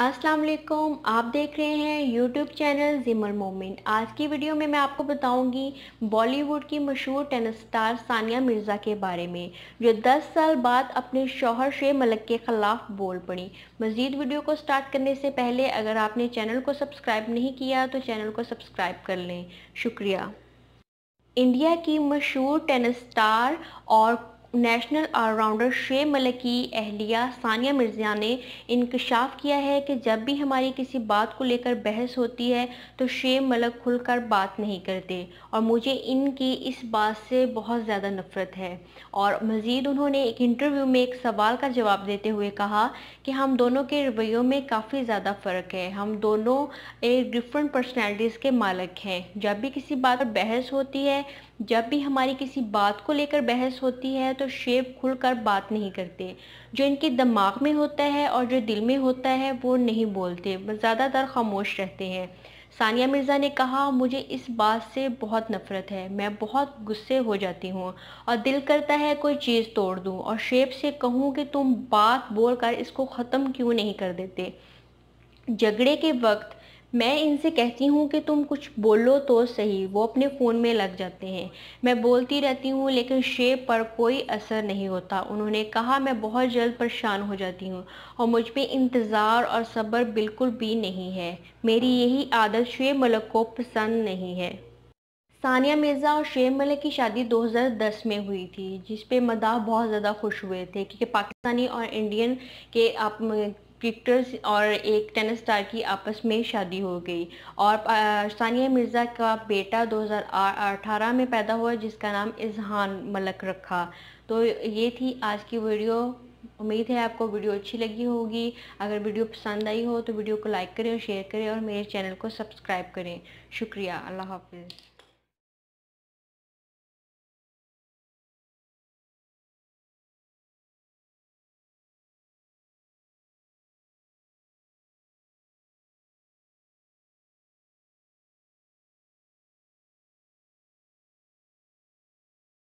अस्सलाम वालेकुम आप देख रहे हैं यूट्यूब चैनल जिमर मोमेंट आज की वीडियो में मैं आपको बताऊंगी बॉलीवुड की मशहूर टेनिस स्टार सानिया मिर्ज़ा के बारे में जो 10 साल बाद अपने शोहर शे मलक के ख़िलाफ़ बोल पड़ी मज़ीद वीडियो को स्टार्ट करने से पहले अगर आपने चैनल को सब्सक्राइब नहीं किया तो चैनल को सब्सक्राइब कर लें शुक्रिया इंडिया की मशहूर टेनिस स्टार और नेशनल ऑलराउंडर शेब मलिक की अहलिया सानिया मिर्ज़ा ने इनकशाफ किया है कि जब भी हमारी किसी बात को लेकर बहस होती है तो शेब मलिक खुलकर बात नहीं करते और मुझे इनकी इस बात से बहुत ज़्यादा नफ़रत है और मज़ीद उन्होंने एक इंटरव्यू में एक सवाल का जवाब देते हुए कहा कि हम दोनों के रवैयों में काफ़ी ज़्यादा फ़र्क है हम दोनों एक डिफरेंट पर्सनैलिटीज़ के मालक हैं जब भी किसी बात पर बहस होती है जब भी हमारी किसी बात को लेकर बहस होती है तो शेप खुलकर बात नहीं करते जो इनके दिमाग में होता है और जो दिल में होता है वो नहीं बोलते ज़्यादातर खामोश रहते हैं सानिया मिर्ज़ा ने कहा मुझे इस बात से बहुत नफ़रत है मैं बहुत गुस्से हो जाती हूँ और दिल करता है कोई चीज़ तोड़ दूँ और शेप से कहूँ कि तुम बात बोल कर इसको ख़त्म क्यों नहीं कर देते झगड़े के वक्त मैं इनसे कहती हूँ कि तुम कुछ बोलो तो सही वो अपने फ़ोन में लग जाते हैं मैं बोलती रहती हूँ लेकिन शेप पर कोई असर नहीं होता उन्होंने कहा मैं बहुत जल्द परेशान हो जाती हूँ और मुझ में इंतज़ार और सब्र बिल्कुल भी नहीं है मेरी यही आदत शेब मलक को पसंद नहीं है सानिया मिर्ज़ा और शेब मलिक की शादी 2010 में हुई थी जिस पे मदा बहुत ज़्यादा खुश हुए थे क्योंकि पाकिस्तानी और इंडियन के आप क्रिकेटर्स और एक टेनिस स्टार की आपस में शादी हो गई और सानिया मिर्ज़ा का बेटा 2018 में पैदा हुआ जिसका नाम इजहान मलक रखा तो ये थी आज की वीडियो उम्मीद है आपको वीडियो अच्छी लगी होगी अगर वीडियो पसंद आई हो तो वीडियो को लाइक करें और शेयर करें और मेरे चैनल को सब्सक्राइब करें शुक्रिया अल्लाह हाफिज़